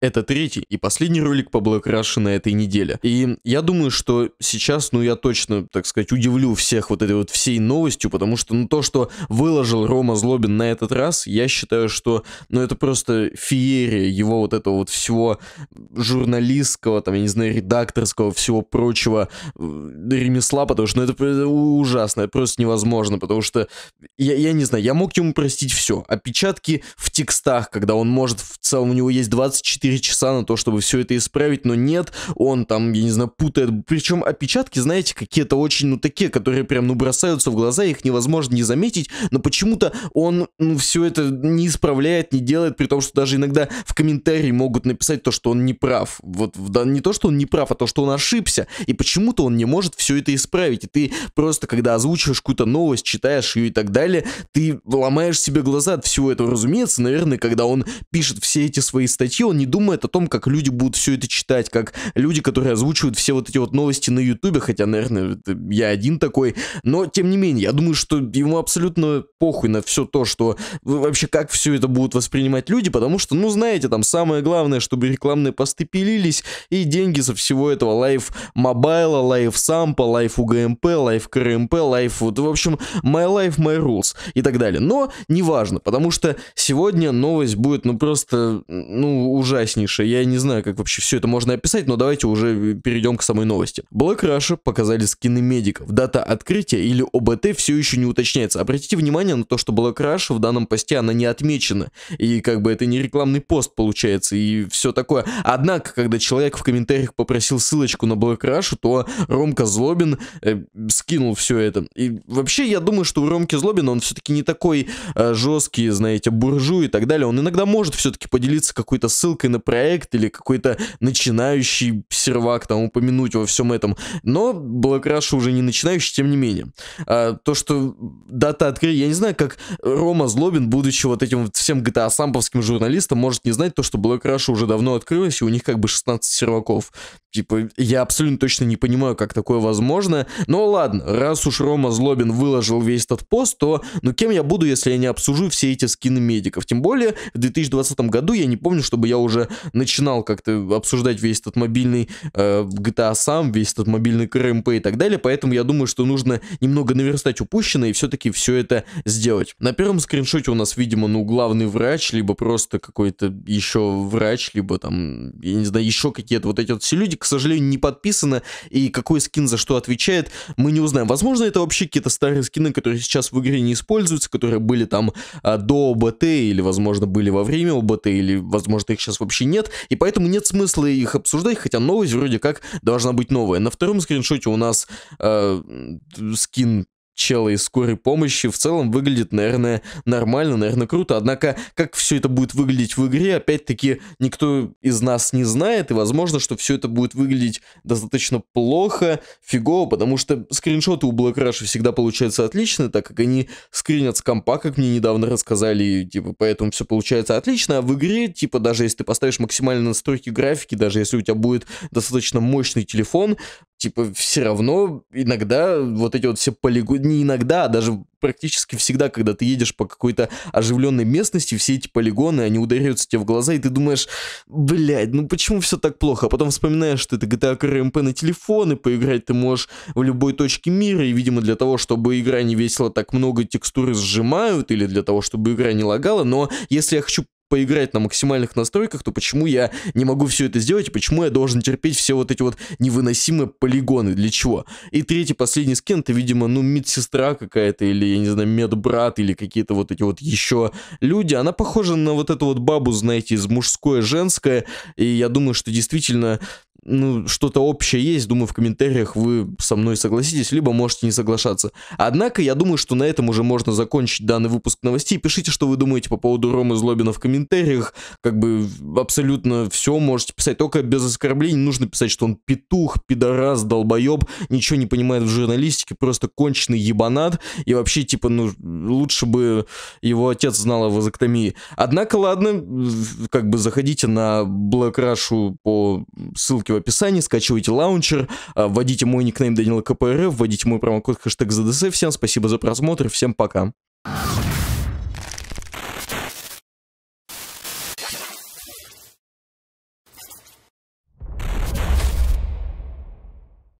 Это третий и последний ролик по Black Rush на этой неделе. И я думаю, что сейчас, ну, я точно, так сказать, удивлю всех вот этой вот всей новостью, потому что, ну, то, что выложил Рома Злобин на этот раз, я считаю, что, ну, это просто феерия его вот этого вот всего журналистского, там, я не знаю, редакторского, всего прочего э, ремесла, потому что, ну, это ужасно, это просто невозможно, потому что, я, я не знаю, я мог ему простить все. Опечатки в текстах, когда он может, в целом, у него есть 24 4 часа на то, чтобы все это исправить, но нет, он там, я не знаю, путает. Причем опечатки, знаете, какие-то очень, ну, такие, которые прям, ну, бросаются в глаза, их невозможно не заметить, но почему-то он ну, все это не исправляет, не делает, при том, что даже иногда в комментарии могут написать то, что он не прав. Вот да, не то, что он не прав, а то, что он ошибся. И почему-то он не может все это исправить. И ты просто, когда озвучиваешь какую-то новость, читаешь ее и так далее, ты ломаешь себе глаза от всего этого. Разумеется, наверное, когда он пишет все эти свои статьи, он не думает, думает о том, как люди будут все это читать, как люди, которые озвучивают все вот эти вот новости на Ютубе, хотя, наверное, э, я один такой, но тем не менее, я думаю, что ему абсолютно похуй на все то, что вообще как все это будут воспринимать люди, потому что, ну, знаете, там самое главное, чтобы рекламные посты пилились, и деньги со всего этого лайф мобайла, лайф сампа, лайф УГМП, лайф КРМП, лайф, вот, в общем, my life, my rules и так далее. Но неважно, потому что сегодня новость будет, ну, просто, ну, ужас прекраснейшее. Я не знаю, как вообще все это можно описать, но давайте уже э, перейдем к самой новости. Black Russia показали скины медиков. Дата открытия или ОБТ все еще не уточняется. Обратите внимание на то, что Black Russia в данном посте, она не отмечена. И как бы это не рекламный пост получается, и все такое. Однако, когда человек в комментариях попросил ссылочку на Black Russia, то Ромка Злобин э, скинул все это. И вообще, я думаю, что у Ромки Злобина он все-таки не такой э, жесткий, знаете, буржуй и так далее. Он иногда может все-таки поделиться какой-то ссылкой на законопроект или какой-то начинающий сервак там упомянуть во всем этом. Но Black Rush уже не начинающий, тем не менее. А, то, что дата открытия, я не знаю, как Рома Злобин, будучи вот этим всем GTA а самповским журналистом, может не знать то, что Black Rush уже давно открылась, и у них как бы 16 серваков. Типа, я абсолютно точно не понимаю, как такое возможно. Но ладно, раз уж Рома Злобин выложил весь этот пост, то ну кем я буду, если я не обсужу все эти скины медиков? Тем более, в 2020 году я не помню, чтобы я уже начинал как-то обсуждать весь этот мобильный э, GTA сам, весь этот мобильный КРМП и так далее, поэтому я думаю, что нужно немного наверстать упущенное и все-таки все это сделать. На первом скриншоте у нас, видимо, ну, главный врач, либо просто какой-то еще врач, либо там, я не знаю, еще какие-то вот эти вот все люди, к сожалению, не подписаны, и какой скин за что отвечает, мы не узнаем. Возможно, это вообще какие-то старые скины, которые сейчас в игре не используются, которые были там а, до ОБТ, или, возможно, были во время ОБТ, или, возможно, их сейчас вообще вообще нет, и поэтому нет смысла их обсуждать, хотя новость вроде как должна быть новая. На втором скриншоте у нас э, скин чела из скорой помощи в целом выглядит, наверное, нормально, наверное, круто. Однако, как все это будет выглядеть в игре, опять-таки, никто из нас не знает, и возможно, что все это будет выглядеть достаточно плохо, фигово, потому что скриншоты у Black Rush всегда получаются отлично, так как они скринят с компа, как мне недавно рассказали, и, типа, поэтому все получается отлично, а в игре, типа, даже если ты поставишь максимальные настройки графики, даже если у тебя будет достаточно мощный телефон, типа, все равно иногда вот эти вот все полигоны, не иногда, а даже практически всегда, когда ты едешь по какой-то оживленной местности, все эти полигоны, они ударяются тебе в глаза, и ты думаешь, блядь, ну почему все так плохо? А потом вспоминаешь, что это GTA КРМП на телефон, и поиграть ты можешь в любой точке мира, и, видимо, для того, чтобы игра не весила так много, текстуры сжимают, или для того, чтобы игра не лагала, но если я хочу поиграть на максимальных настройках, то почему я не могу все это сделать, и почему я должен терпеть все вот эти вот невыносимые полигоны, для чего? И третий, последний скин, это, видимо, ну, медсестра какая-то, или, я не знаю, медбрат, или какие-то вот эти вот еще люди, она похожа на вот эту вот бабу, знаете, из мужское, женское, и я думаю, что действительно ну, что-то общее есть, думаю, в комментариях вы со мной согласитесь, либо можете не соглашаться. Однако, я думаю, что на этом уже можно закончить данный выпуск новостей. Пишите, что вы думаете по поводу Ромы Злобина в комментариях. Как бы абсолютно все можете писать, только без оскорблений. Нужно писать, что он петух, пидорас, долбоеб, ничего не понимает в журналистике, просто конченый ебанат. И вообще, типа, ну, лучше бы его отец знал о вазоктомии. Однако, ладно, как бы заходите на Black Rush по ссылке в в описании, скачивайте лаунчер, э, вводите мой никнейм Данила КПРФ, вводите мой промокод хэштег ZDC. Всем спасибо за просмотр, всем пока.